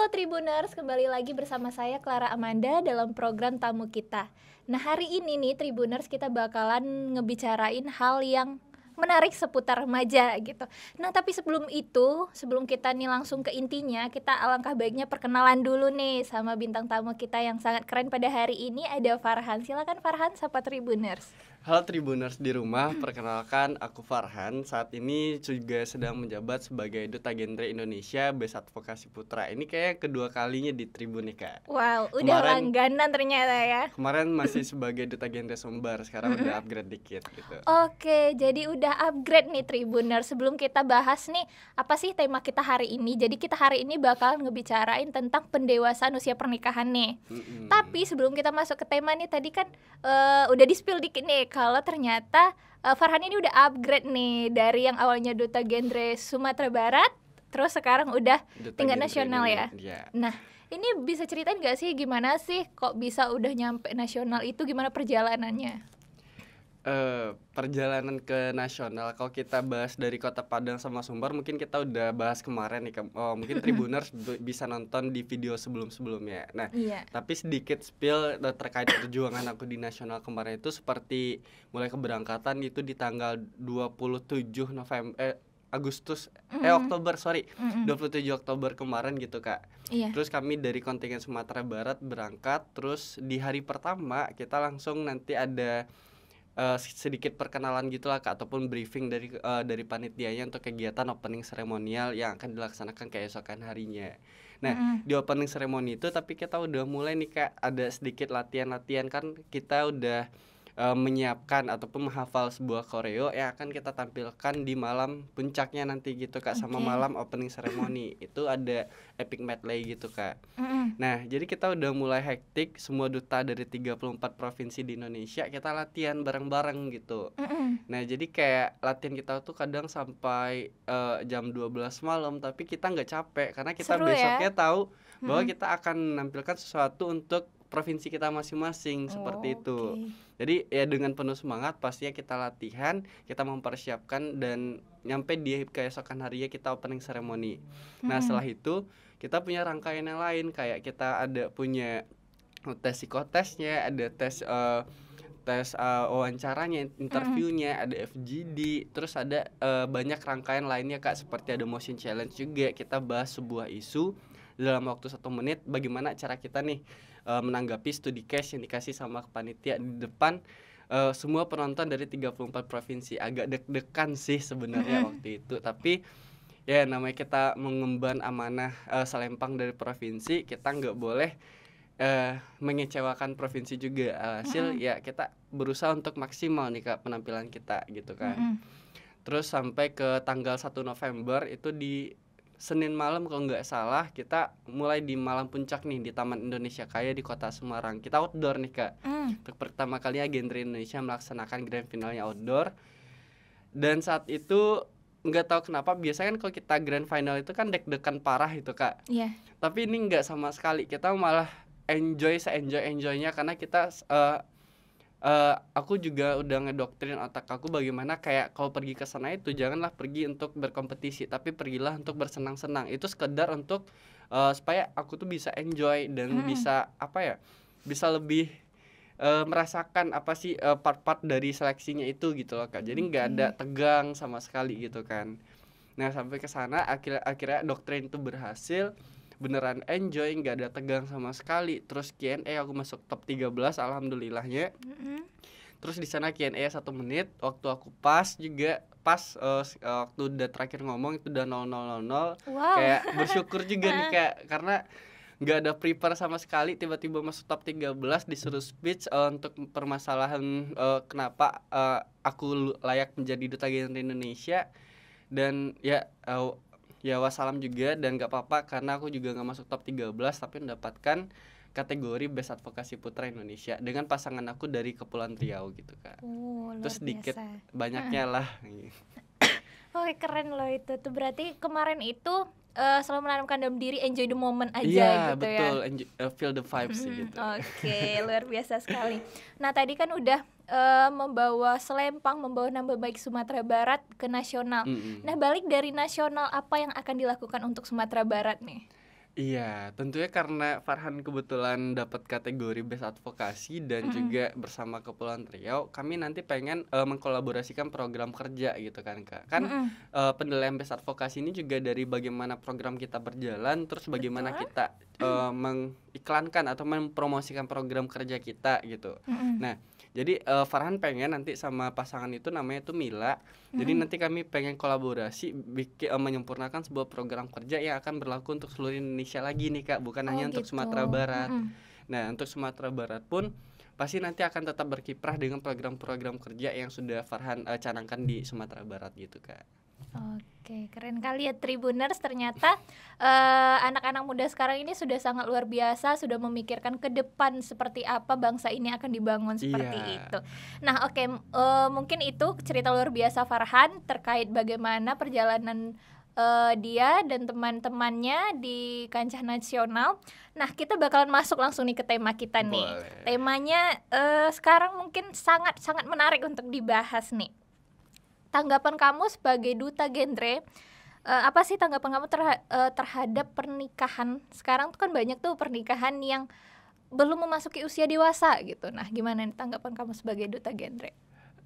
Halo Tribuners, kembali lagi bersama saya Clara Amanda dalam program tamu kita. Nah, hari ini nih Tribuners kita bakalan ngebicarain hal yang menarik seputar remaja gitu. Nah, tapi sebelum itu, sebelum kita nih langsung ke intinya, kita alangkah baiknya perkenalan dulu nih sama bintang tamu kita yang sangat keren pada hari ini ada Farhan. Silakan Farhan sapa Tribuners. Halo Tribuners di rumah, perkenalkan aku Farhan. Saat ini juga sedang menjabat sebagai Duta Gendre Indonesia Bes Advokasi Putra. Ini kayak kedua kalinya di Tribunika. Wow, udah kemarin, langganan ternyata ya. Kemarin masih sebagai Duta Gendre Sumbar, sekarang udah upgrade dikit gitu. Oke, jadi udah upgrade nih Tribuners. Sebelum kita bahas nih, apa sih tema kita hari ini? Jadi kita hari ini bakal ngebicarain tentang pendewasaan usia pernikahan nih. Mm -hmm. Tapi sebelum kita masuk ke tema nih, tadi kan uh, udah di-spill dikit nih kalau ternyata uh, Farhan ini udah upgrade nih dari yang awalnya duta genre Sumatera Barat terus sekarang udah duta tingkat nasional ya. ya. Nah, ini bisa ceritain gak sih gimana sih kok bisa udah nyampe nasional itu gimana perjalanannya? Uh, perjalanan ke nasional kalau kita bahas dari kota Padang sama Sumbar mungkin kita udah bahas kemarin nih oh, mungkin Tribuners bisa nonton di video sebelum-sebelumnya nah iya. tapi sedikit spill eh, terkait perjuangan aku di nasional kemarin itu seperti mulai keberangkatan itu di tanggal 27 November eh, Agustus mm eh Oktober sorry mm -hmm. 27 Oktober kemarin gitu kak. Iya. Terus kami dari kontingen Sumatera Barat berangkat terus di hari pertama kita langsung nanti ada uh, sedikit perkenalan gitulah kak ataupun briefing dari uh, dari panitianya untuk kegiatan opening seremonial yang akan dilaksanakan keesokan harinya. Nah, mm -hmm. di opening seremoni itu tapi kita udah mulai nih Kak ada sedikit latihan-latihan kan kita udah uh, menyiapkan ataupun menghafal sebuah koreo yang akan kita tampilkan di malam puncaknya nanti gitu kak okay. sama malam opening ceremony itu ada epic medley gitu kak mm -hmm. nah jadi kita udah mulai hektik semua duta dari 34 provinsi di Indonesia kita latihan bareng-bareng gitu mm -hmm. nah jadi kayak latihan kita tuh kadang sampai uh, jam 12 malam tapi kita nggak capek karena kita Seru ya? besoknya ya? tahu bahwa -hmm. kita akan menampilkan sesuatu untuk provinsi kita masing-masing oh, seperti itu. Okay. Jadi ya dengan penuh semangat pastinya kita latihan, kita mempersiapkan dan nyampe di keesokan harinya kita opening ceremony. Nah, hmm. Nah, setelah itu kita punya rangkaian yang lain kayak kita ada punya tes psikotesnya, ada tes uh, tes uh, wawancaranya, interviewnya, mm. ada FGD, terus ada uh, banyak rangkaian lainnya kak seperti ada motion challenge juga kita bahas sebuah isu dalam waktu satu menit bagaimana cara kita nih uh, menanggapi studi case yang dikasih sama panitia di depan uh, semua penonton dari 34 provinsi agak deg-degan sih sebenarnya waktu itu tapi ya namanya kita mengemban amanah uh, selempang dari provinsi kita nggak boleh uh, mengecewakan provinsi juga uh, hasil mm-hmm. ya kita berusaha untuk maksimal nih ke penampilan kita gitu kan mm-hmm. terus sampai ke tanggal 1 November itu di Senin malam kalau nggak salah kita mulai di malam puncak nih di Taman Indonesia Kaya di Kota Semarang. Kita outdoor nih kak. Mm. Untuk pertama kalinya Genre Indonesia melaksanakan grand finalnya outdoor. Dan saat itu nggak tahu kenapa biasanya kan kalau kita grand final itu kan deg-degan parah itu kak. Iya. Yeah. Tapi ini nggak sama sekali. Kita malah enjoy se enjoy enjoynya karena kita uh, uh, aku juga udah ngedoktrin otak aku bagaimana kayak kalau pergi ke sana itu janganlah pergi untuk berkompetisi tapi pergilah untuk bersenang-senang itu sekedar untuk uh, supaya aku tuh bisa enjoy dan hmm. bisa apa ya bisa lebih uh, merasakan apa sih part part-part dari seleksinya itu gitu loh kak jadi nggak hmm. ada tegang sama sekali gitu kan nah sampai ke sana akhir akhirnya doktrin itu berhasil beneran enjoy nggak ada tegang sama sekali terus Q&A aku masuk top 13 alhamdulillahnya mm -hmm. terus di sana Q&A satu menit waktu aku pas juga pas uh, waktu udah terakhir ngomong itu udah 0000 wow. kayak bersyukur juga nih kayak karena nggak ada prepare sama sekali tiba-tiba masuk top 13 disuruh speech uh, untuk permasalahan uh, kenapa uh, aku layak menjadi duta gender Indonesia dan ya uh, ya wassalam juga dan gak apa-apa karena aku juga gak masuk top 13 tapi mendapatkan kategori Best Advokasi Putra Indonesia dengan pasangan aku dari Kepulauan Riau gitu kak. Oh, Terus sedikit banyaknya lah. oke keren loh itu. Tuh berarti kemarin itu uh, selalu menanamkan dalam diri enjoy the moment aja yeah, gitu betul. ya. betul, uh, feel the vibes mm gitu. Oke, okay, luar biasa sekali. Nah, tadi kan udah uh, membawa selempang, membawa nama baik Sumatera Barat ke nasional. Mm -hmm. Nah, balik dari nasional apa yang akan dilakukan untuk Sumatera Barat nih? Iya, tentunya karena Farhan kebetulan dapat kategori Best Advokasi dan mm -hmm. juga bersama Kepulauan Riau, kami nanti pengen uh, mengkolaborasikan program kerja gitu kan Kak. Kan mm -hmm. uh, penilaian Best Advokasi ini juga dari bagaimana program kita berjalan, terus bagaimana Betul. kita uh, mengiklankan atau mempromosikan program kerja kita gitu. Mm -hmm. Nah jadi uh, Farhan pengen nanti sama pasangan itu namanya itu Mila. Mm-hmm. Jadi nanti kami pengen kolaborasi bikin uh, menyempurnakan sebuah program kerja yang akan berlaku untuk seluruh Indonesia lagi nih Kak, bukan oh, hanya gitu. untuk Sumatera Barat. Mm-hmm. Nah, untuk Sumatera Barat pun pasti nanti akan tetap berkiprah dengan program-program kerja yang sudah Farhan uh, canangkan di Sumatera Barat gitu Kak. Oke, keren kali ya Tribuners ternyata eh, anak-anak uh, muda sekarang ini sudah sangat luar biasa, sudah memikirkan ke depan seperti apa bangsa ini akan dibangun seperti yeah. itu. Nah, oke, okay, uh, eh, mungkin itu cerita luar biasa Farhan terkait bagaimana perjalanan uh, dia dan teman-temannya di kancah nasional. Nah, kita bakalan masuk langsung nih ke tema kita nih. Temanya uh, sekarang mungkin sangat-sangat menarik untuk dibahas nih tanggapan kamu sebagai duta genre uh, apa sih tanggapan kamu terha uh, terhadap pernikahan sekarang tuh kan banyak tuh pernikahan yang belum memasuki usia dewasa gitu nah gimana nih tanggapan kamu sebagai duta genre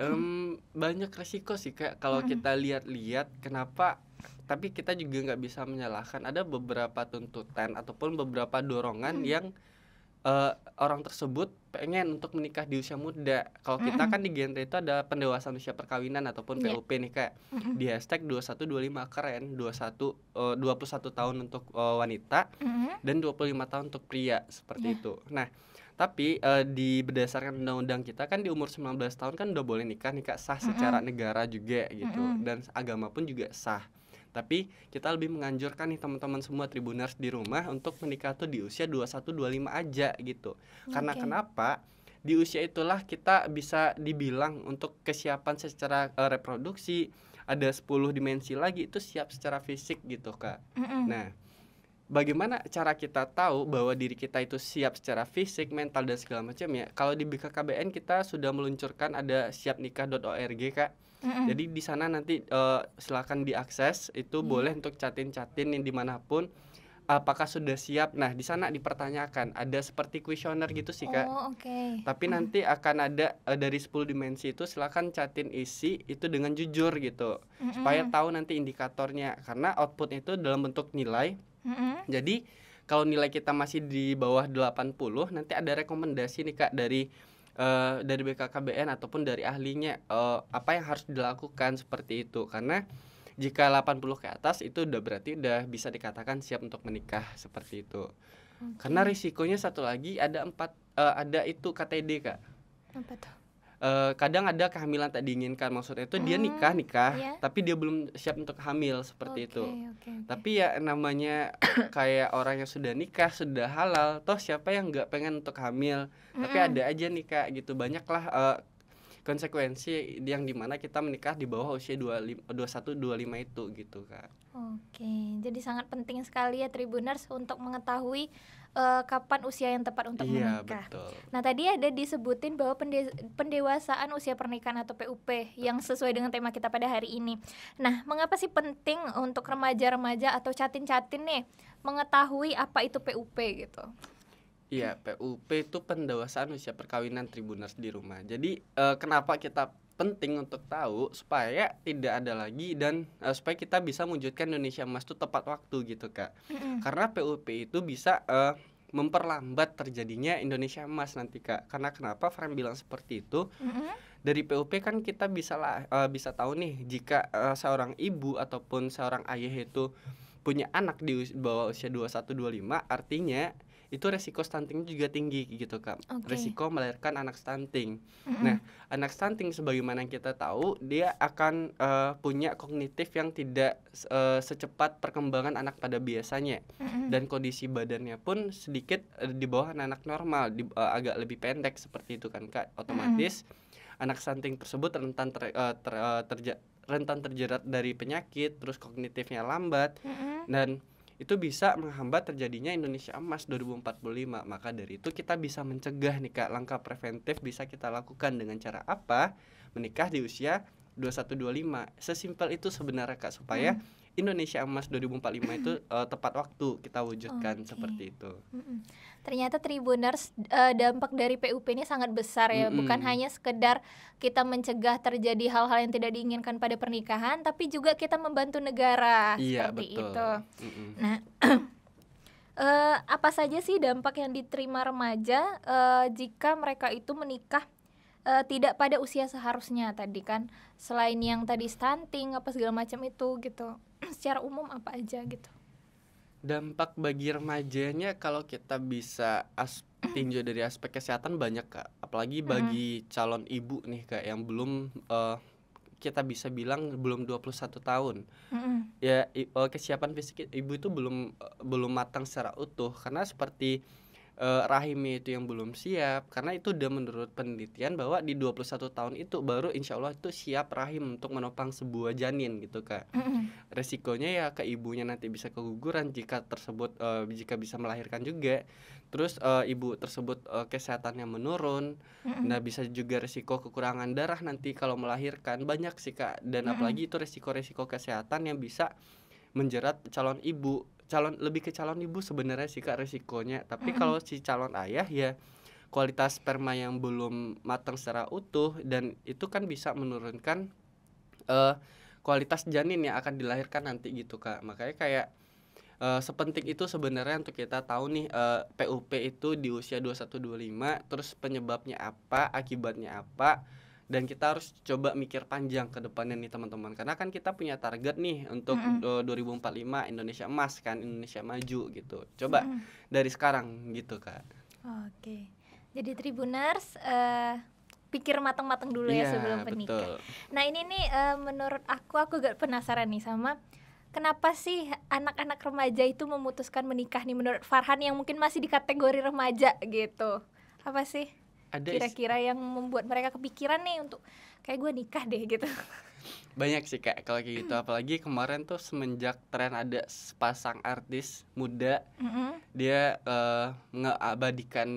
um, banyak resiko sih kayak kalau kita lihat-lihat kenapa tapi kita juga nggak bisa menyalahkan ada beberapa tuntutan ataupun beberapa dorongan mm. yang uh, orang tersebut pengen untuk menikah di usia muda. Kalau mm -hmm. kita kan di genre itu ada pendewasaan usia perkawinan ataupun yeah. PUP nih kayak Mm -hmm. Di hashtag 2125 keren, 21 uh, 21 tahun untuk uh, wanita mm -hmm. dan 25 tahun untuk pria seperti yeah. itu. Nah, tapi uh, di berdasarkan undang-undang kita kan di umur 19 tahun kan udah boleh nikah nih Kak sah secara mm -hmm. negara juga gitu mm -hmm. dan agama pun juga sah. Tapi kita lebih menganjurkan nih teman-teman semua tribuners di rumah untuk menikah tuh di usia 21-25 aja gitu. Okay. Karena kenapa? Di usia itulah kita bisa dibilang untuk kesiapan secara uh, reproduksi ada 10 dimensi lagi itu siap secara fisik gitu, Kak. Mm -mm. Nah, bagaimana cara kita tahu bahwa diri kita itu siap secara fisik, mental dan segala macam ya. Kalau di BKKBN kita sudah meluncurkan ada siapnikah.org Kak. Mm-hmm. Jadi di sana nanti uh, silakan diakses itu mm. boleh untuk catin-catin yang dimanapun apakah sudah siap. Nah, di sana dipertanyakan ada seperti kuesioner gitu sih, Kak. Oh, oke. Okay. Tapi hmm. nanti akan ada uh, dari 10 dimensi itu silakan catin isi itu dengan jujur gitu. Hmm. Supaya tahu nanti indikatornya karena output itu dalam bentuk nilai. Hmm. Jadi kalau nilai kita masih di bawah 80, nanti ada rekomendasi nih Kak dari Eh, dari BKKBN ataupun dari ahlinya uh, apa yang harus dilakukan seperti itu karena jika 80 ke atas itu udah berarti udah bisa dikatakan siap untuk menikah seperti itu. Okay. Karena risikonya satu lagi ada empat uh, ada itu KTD kak. Apa uh, kadang ada kehamilan tak diinginkan maksudnya itu hmm. dia nikah nikah yeah. tapi dia belum siap untuk hamil seperti okay, itu okay, okay. tapi ya namanya kayak orang yang sudah nikah sudah halal toh siapa yang nggak pengen untuk hamil hmm tapi ada aja nih kak gitu banyaklah uh, konsekuensi yang dimana kita menikah di bawah usia dua dua satu dua lima itu gitu kak. Oke, jadi sangat penting sekali ya Tribuners untuk mengetahui uh, kapan usia yang tepat untuk iya, menikah. Betul. Nah tadi ada disebutin bahwa pende pendewasaan usia pernikahan atau PUP yang sesuai dengan tema kita pada hari ini. Nah mengapa sih penting untuk remaja-remaja atau catin-catin nih mengetahui apa itu PUP gitu? Iya PUP itu pendewasaan usia perkawinan tribuners di rumah. Jadi uh, kenapa kita penting untuk tahu supaya tidak ada lagi dan uh, supaya kita bisa mewujudkan Indonesia emas itu tepat waktu gitu kak mm-hmm. karena PUP itu bisa uh, memperlambat terjadinya Indonesia emas nanti kak karena kenapa Frank bilang seperti itu mm-hmm. dari PUP kan kita bisa lah uh, bisa tahu nih jika uh, seorang ibu ataupun seorang ayah itu punya anak di bawah usia 2125 artinya itu resiko stunting juga tinggi gitu kak okay. resiko melahirkan anak stunting mm -hmm. nah anak stunting sebagaimana kita tahu dia akan uh, punya kognitif yang tidak uh, secepat perkembangan anak pada biasanya mm -hmm. dan kondisi badannya pun sedikit uh, di bawah anak normal di, uh, agak lebih pendek seperti itu kan kak otomatis mm -hmm. anak stunting tersebut rentan ter, uh, ter, uh, terja rentan terjerat dari penyakit terus kognitifnya lambat mm -hmm. dan itu bisa menghambat terjadinya Indonesia Emas 2045. Maka dari itu kita bisa mencegah nih Kak, langkah preventif bisa kita lakukan dengan cara apa? Menikah di usia 2125. Sesimpel itu sebenarnya Kak supaya hmm Indonesia Emas 2045 itu uh, tepat waktu kita wujudkan okay. seperti itu. Ternyata Tribuners uh, dampak dari PUP ini sangat besar ya, mm -mm. bukan hanya sekedar kita mencegah terjadi hal-hal yang tidak diinginkan pada pernikahan, tapi juga kita membantu negara iya, seperti betul. itu. Mm -mm. Nah. uh, apa saja sih dampak yang diterima remaja uh, jika mereka itu menikah uh, tidak pada usia seharusnya tadi kan selain yang tadi stunting apa segala macam itu gitu secara umum apa aja gitu dampak bagi remajanya kalau kita bisa as tinjau dari aspek kesehatan banyak kak apalagi bagi calon ibu nih kak yang belum uh, kita bisa bilang belum 21 tahun. Mm-hmm. Ya eh, kesiapan fisik ibu itu belum eh, belum matang secara utuh karena seperti uh, rahimnya itu yang belum siap karena itu udah menurut penelitian bahwa di 21 tahun itu baru insya Allah itu siap rahim untuk menopang sebuah janin gitu kak mm -hmm. resikonya ya ke ibunya nanti bisa keguguran jika tersebut uh, jika bisa melahirkan juga terus uh, ibu tersebut uh, kesehatannya menurun mm -hmm. nah bisa juga resiko kekurangan darah nanti kalau melahirkan banyak sih kak dan mm -hmm. apalagi itu resiko-resiko kesehatan yang bisa menjerat calon ibu calon lebih ke calon ibu sebenarnya sih kak resikonya tapi kalau si calon ayah ya kualitas sperma yang belum matang secara utuh dan itu kan bisa menurunkan uh, kualitas janin yang akan dilahirkan nanti gitu kak makanya kayak uh, sepenting itu sebenarnya untuk kita tahu nih uh, eh, PUP itu di usia 21-25 terus penyebabnya apa akibatnya apa dan kita harus coba mikir panjang ke depannya nih teman-teman karena kan kita punya target nih untuk mm -hmm. 2045 Indonesia emas kan Indonesia maju gitu coba mm -hmm. dari sekarang gitu kan oke jadi tribuners uh, pikir matang-matang dulu yeah, ya iya, sebelum menikah nah ini nih uh, menurut aku aku gak penasaran nih sama Kenapa sih anak-anak remaja itu memutuskan menikah nih menurut Farhan yang mungkin masih di kategori remaja gitu? Apa sih? ada kira-kira yang membuat mereka kepikiran nih untuk kayak gue nikah deh gitu banyak sih kayak kalau kayak gitu apalagi kemarin tuh semenjak tren ada sepasang artis muda mm-hmm. dia uh, ngeabadikan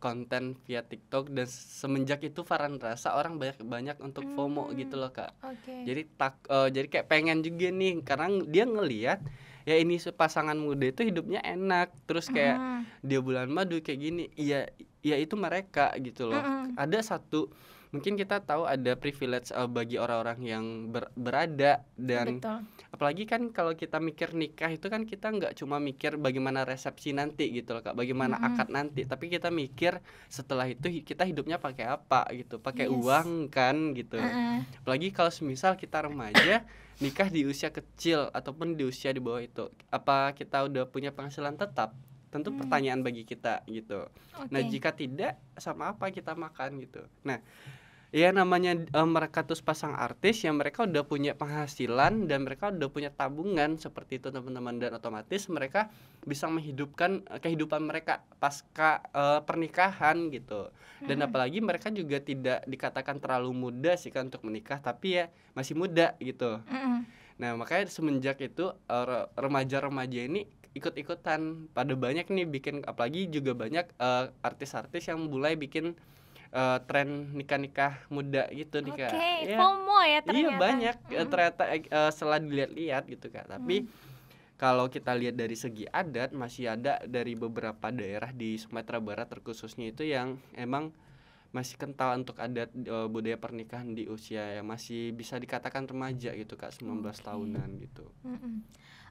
konten via TikTok dan semenjak itu Farhan rasa orang banyak banyak untuk FOMO mm-hmm. gitu loh kak okay. jadi tak uh, jadi kayak pengen juga nih karena dia ngelihat ya ini pasangan muda itu hidupnya enak terus kayak mm-hmm. dia bulan madu kayak gini iya ya itu mereka gitu loh. Mm -hmm. Ada satu mungkin kita tahu ada privilege uh, bagi orang-orang yang ber berada dan Betul. apalagi kan kalau kita mikir nikah itu kan kita nggak cuma mikir bagaimana resepsi nanti gitu loh kak bagaimana mm -hmm. akad nanti tapi kita mikir setelah itu kita hidupnya pakai apa gitu pakai yes. uang kan gitu uh -uh. apalagi kalau semisal kita remaja nikah di usia kecil ataupun di usia di bawah itu apa kita udah punya penghasilan tetap tentu hmm. pertanyaan bagi kita gitu. Okay. Nah jika tidak sama apa kita makan gitu. Nah ya namanya eh, mereka tuh pasang artis yang mereka udah punya penghasilan dan mereka udah punya tabungan seperti itu teman-teman dan otomatis mereka bisa menghidupkan eh, kehidupan mereka pasca uh, pernikahan gitu dan hmm. apalagi mereka juga tidak dikatakan terlalu muda sih kan untuk menikah tapi ya masih muda gitu hmm. nah makanya semenjak itu remaja-remaja ini ikut-ikutan pada banyak nih bikin apalagi juga banyak uh, artis-artis yang mulai bikin uh, tren nikah-nikah muda gitu nih kak. Oke, ya. FOMO ya ternyata. Iya banyak hmm. ternyata uh, setelah dilihat-lihat gitu kak. Tapi hmm. kalau kita lihat dari segi adat masih ada dari beberapa daerah di Sumatera Barat terkhususnya itu yang emang masih kental untuk adat uh, budaya pernikahan di usia yang masih bisa dikatakan remaja gitu kak 19 okay. tahunan gitu. mm -mm.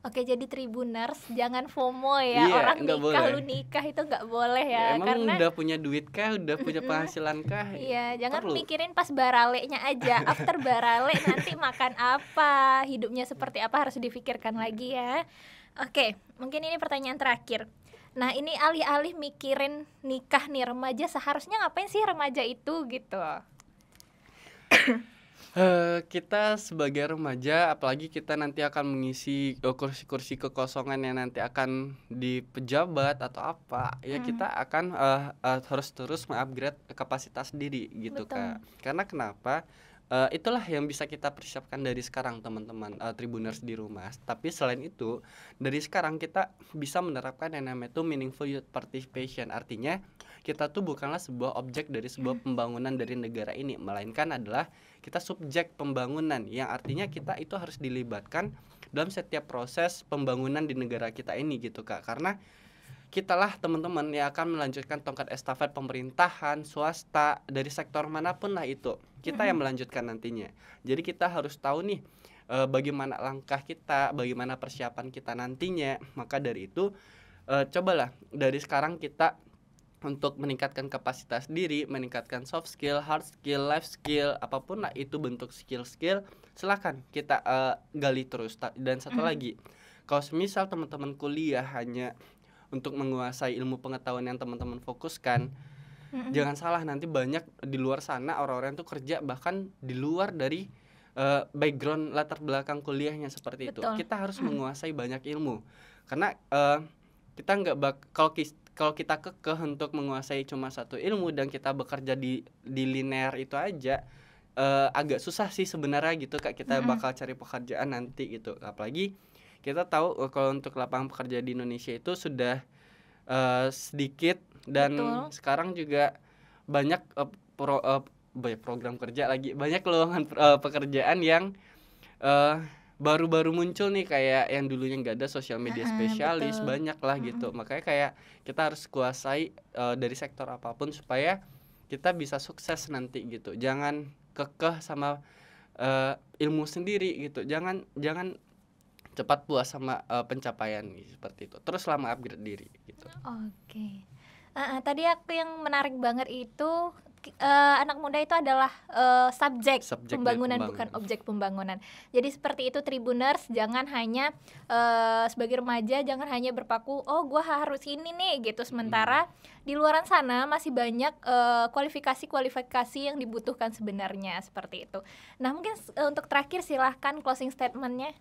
Oke, jadi Tribuners jangan FOMO ya. Yeah, Orang nikah boleh. lu nikah itu nggak boleh ya. ya emang karena udah punya duit kah, udah punya penghasilan kah? Iya, jangan perlu. mikirin pas baraleknya aja. After baralek nanti makan apa, hidupnya seperti apa harus difikirkan lagi ya. Oke, mungkin ini pertanyaan terakhir. Nah ini alih-alih mikirin nikah nih remaja seharusnya ngapain sih remaja itu gitu Uh, kita sebagai remaja, apalagi kita nanti akan mengisi eh, kursi-kursi kekosongan yang nanti akan di pejabat atau apa, ya hmm. kita akan uh, uh, harus terus mengupgrade kapasitas diri gitu Betul. kak. Karena kenapa? Uh, itulah yang bisa kita persiapkan dari sekarang teman-teman uh, tribuners di rumah. Tapi selain itu, dari sekarang kita bisa menerapkan yang namanya itu meaningful youth participation. Artinya kita tuh bukanlah sebuah objek dari sebuah hmm. pembangunan dari negara ini, melainkan adalah kita subjek pembangunan yang artinya kita itu harus dilibatkan dalam setiap proses pembangunan di negara kita ini gitu kak karena kita lah teman-teman yang akan melanjutkan tongkat estafet pemerintahan swasta dari sektor manapun lah itu kita yang melanjutkan nantinya jadi kita harus tahu nih e, bagaimana langkah kita bagaimana persiapan kita nantinya maka dari itu e, cobalah dari sekarang kita untuk meningkatkan kapasitas diri, meningkatkan soft skill, hard skill, life skill, apapun lah itu bentuk skill-skill, silahkan kita uh, gali terus. Dan satu mm. lagi, kalau misal teman-teman kuliah hanya untuk menguasai ilmu pengetahuan yang teman-teman fokuskan, mm jangan salah nanti banyak di luar sana orang-orang itu kerja bahkan di luar dari uh, background latar belakang kuliahnya seperti Betul. itu. Kita harus mm. menguasai banyak ilmu karena uh, kita nggak bak kalau kalau kita kekeh untuk menguasai cuma satu ilmu dan kita bekerja di di linear itu aja uh, agak susah sih sebenarnya gitu kak kita mm-hmm. bakal cari pekerjaan nanti gitu apalagi kita tahu uh, kalau untuk lapangan pekerja di Indonesia itu sudah uh, sedikit dan Betul. sekarang juga banyak uh, pro, uh, program kerja lagi banyak lowongan uh, pekerjaan yang uh, baru-baru muncul nih kayak yang dulunya nggak ada sosial media spesialis betul. banyak lah gitu makanya kayak kita harus kuasai uh, dari sektor apapun supaya kita bisa sukses nanti gitu jangan kekeh sama uh, ilmu sendiri gitu jangan jangan cepat puas sama uh, pencapaian seperti itu terus lama upgrade diri gitu oke okay. uh, uh, tadi aku yang menarik banget itu uh, anak muda itu adalah uh, subjek, pembangunan, pembangunan bukan objek pembangunan. Jadi seperti itu tribuners jangan hanya uh, sebagai remaja jangan hanya berpaku oh gua harus ini nih gitu hmm. sementara hmm. di luaran sana masih banyak kualifikasi-kualifikasi uh, yang dibutuhkan sebenarnya seperti itu. Nah, mungkin uh, untuk terakhir silahkan closing statementnya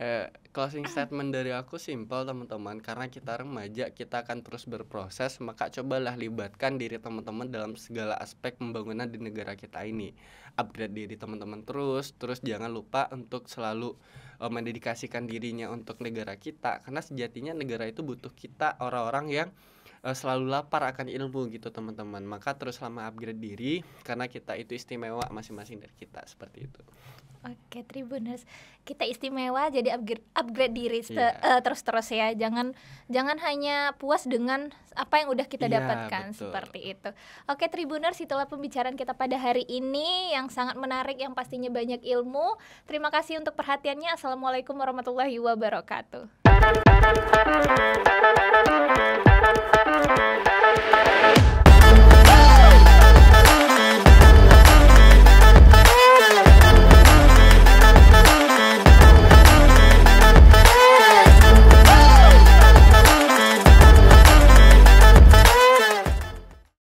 eh, closing statement dari aku simpel teman-teman karena kita remaja kita akan terus berproses maka cobalah libatkan diri teman-teman dalam segala aspek pembangunan di negara kita ini upgrade diri teman-teman terus terus jangan lupa untuk selalu eh, mendedikasikan dirinya untuk negara kita karena sejatinya negara itu butuh kita orang-orang yang eh, selalu lapar akan ilmu gitu teman-teman maka terus selama upgrade diri karena kita itu istimewa masing-masing dari kita seperti itu Oke, Tribuners, kita istimewa jadi upgrade upgrade diri yeah. Iya. uh, terus-terus ya. Jangan jangan hanya puas dengan apa yang udah kita yeah, dapatkan betul. seperti itu. Oke, Tribuners, itulah pembicaraan kita pada hari ini yang sangat menarik yang pastinya banyak ilmu. Terima kasih untuk perhatiannya. Assalamualaikum warahmatullahi wabarakatuh.